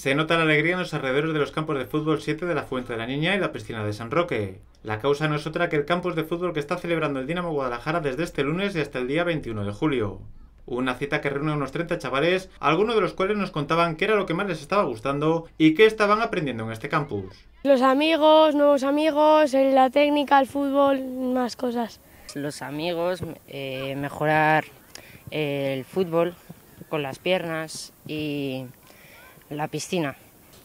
Se nota la alegría en los alrededores de los campos de fútbol 7 de la Fuente de la Niña y la piscina de San Roque. La causa no es otra que el campus de fútbol que está celebrando el Dinamo Guadalajara desde este lunes y hasta el día 21 de julio. Una cita que reúne a unos 30 chavales, algunos de los cuales nos contaban qué era lo que más les estaba gustando y qué estaban aprendiendo en este campus. Los amigos, nuevos amigos, la técnica, el fútbol, más cosas. Los amigos, eh, mejorar el fútbol con las piernas y la piscina.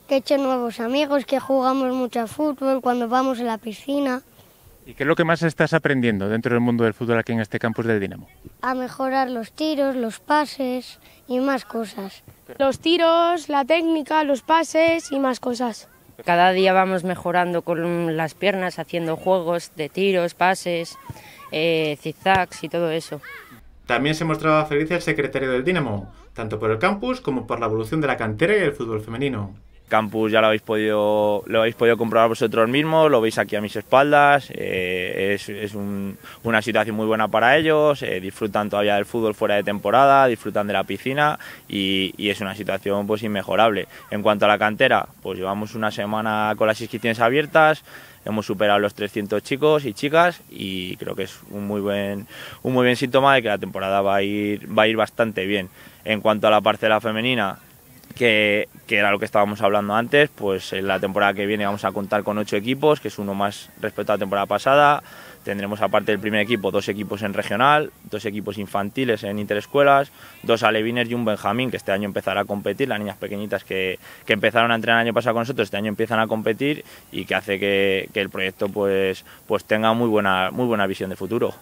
Que he hecho nuevos amigos, que jugamos mucho fútbol cuando vamos a la piscina. ¿Y qué es lo que más estás aprendiendo dentro del mundo del fútbol aquí en este campus del Dinamo? A mejorar los tiros, los pases y más cosas. Los tiros, la técnica, los pases y más cosas. Cada día vamos mejorando con las piernas, haciendo juegos de tiros, pases, eh, zigzags y todo eso. También se mostraba feliz el secretario del Dinamo, tanto por el campus como por la evolución de la cantera y el fútbol femenino. Campus ya lo habéis podido, lo habéis podido comprobar vosotros mismos, lo veis aquí a mis espaldas, eh, es, una situación muy buena para ellos, eh, disfrutan todavía del fútbol fuera de temporada, disfrutan de la piscina y, es una situación pues inmejorable. En cuanto a la cantera, pues llevamos una semana con las inscripciones abiertas, hemos superado los 300 chicos y chicas y creo que es un muy buen, un muy buen síntoma de que la temporada va a ir, va a ir bastante bien. En cuanto a la parcela femenina, que, era lo que estábamos hablando antes, pues en la temporada que viene vamos a contar con ocho equipos, que es uno más respecto a la temporada pasada. Tendremos aparte del primer equipo dos equipos en regional, dos equipos infantiles en interescuelas, dos aleviners y un benjamín que este año empezará a competir, las niñas pequeñitas que, empezaron a entrenar el año pasado con nosotros, este año empiezan a competir y que hace que, el proyecto pues, pues tenga muy muy buena visión de futuro.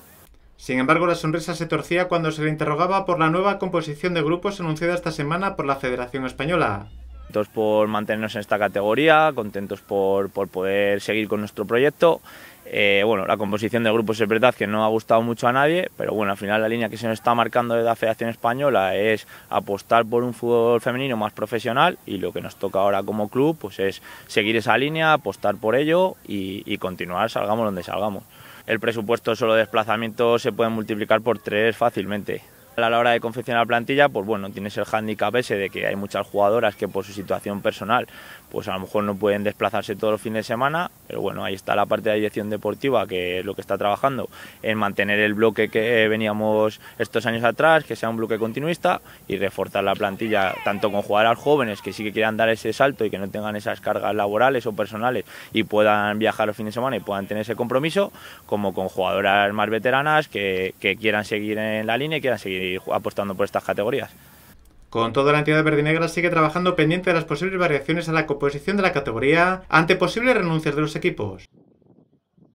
Sin embargo, la sonrisa se torcía cuando se le interrogaba por la nueva composición de grupos anunciada esta semana por la Federación Española. Contentos por mantenernos en esta categoría, contentos por, por poder seguir con nuestro proyecto. Eh, bueno, la composición de grupos es verdad que no ha gustado mucho a nadie, pero bueno, al final la línea que se nos está marcando de la Federación Española es apostar por un fútbol femenino más profesional y lo que nos toca ahora como club pues es seguir esa línea, apostar por ello y continuar, salgamos donde salgamos el presupuesto solo de desplazamiento se puede multiplicar por tres fácilmente. A la hora de confeccionar la plantilla, pues bueno, tienes el hándicap ese de que hay muchas jugadoras que por su situación personal, pues a lo mejor no pueden desplazarse todos los fines de semana, pero bueno, ahí está la parte de la dirección deportiva, que es lo que está trabajando, en mantener el bloque que veníamos estos años atrás, que sea un bloque continuista y reforzar la plantilla, tanto con jugadoras jóvenes que sí que quieran dar ese salto y que no tengan esas cargas laborales o personales y puedan viajar los fines de semana y puedan tener ese compromiso, como con jugadoras más veteranas que, que quieran seguir en la línea y quieran seguir apostando por estas categorías. Con toda la entidad verdinegra sigue trabajando pendiente de las posibles variaciones a la composición de la categoría ante posibles renuncias de los equipos.